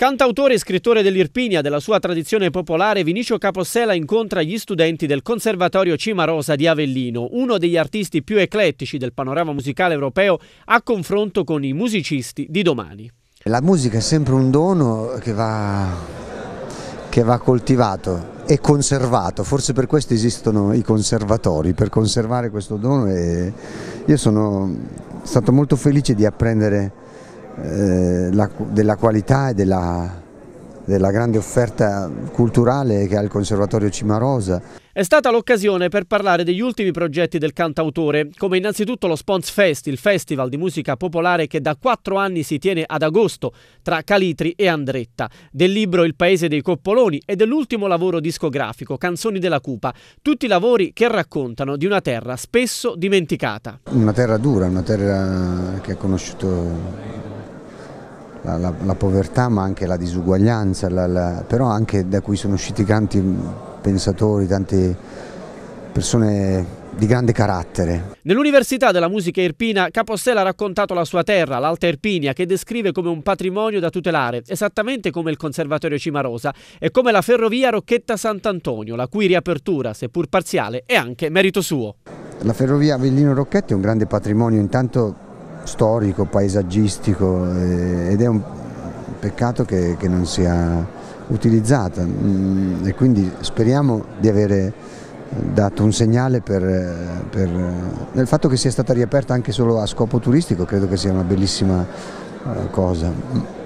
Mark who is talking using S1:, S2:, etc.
S1: Cantautore e scrittore dell'Irpinia, della sua tradizione popolare, Vinicio Capossela incontra gli studenti del Conservatorio Cimarosa di Avellino, uno degli artisti più eclettici del panorama musicale europeo, a confronto con i musicisti di domani.
S2: La musica è sempre un dono che va, che va coltivato e conservato, forse per questo esistono i conservatori, per conservare questo dono e io sono stato molto felice di apprendere eh, la, della qualità e della, della grande offerta culturale che ha il Conservatorio Cimarosa.
S1: È stata l'occasione per parlare degli ultimi progetti del cantautore, come innanzitutto lo Spons Fest, il festival di musica popolare che da quattro anni si tiene ad agosto tra Calitri e Andretta, del libro Il paese dei coppoloni e dell'ultimo lavoro discografico, Canzoni della Cupa, tutti lavori che raccontano di una terra spesso dimenticata.
S2: Una terra dura, una terra che ha conosciuto la, la, povertà ma anche la disuguaglianza, la, però anche da cui sono usciti tanti pensatori, tante persone di grande carattere.
S1: Nell'Università della Musica Irpina, Capostella ha raccontato la sua terra, l'Alta Irpinia, che descrive come un patrimonio da tutelare, esattamente come il Conservatorio Cimarosa e come la ferrovia Rocchetta Sant'Antonio, la cui riapertura, seppur parziale, è anche merito suo.
S2: La ferrovia Avellino Rocchetti è un grande patrimonio intanto storico, paesaggistico eh, ed è un peccato che, che non sia utilizzata mm, e quindi speriamo di avere eh, dato un segnale per, eh, per, nel fatto che sia stata riaperta anche
S1: solo a scopo turistico, credo che sia una bellissima cosa.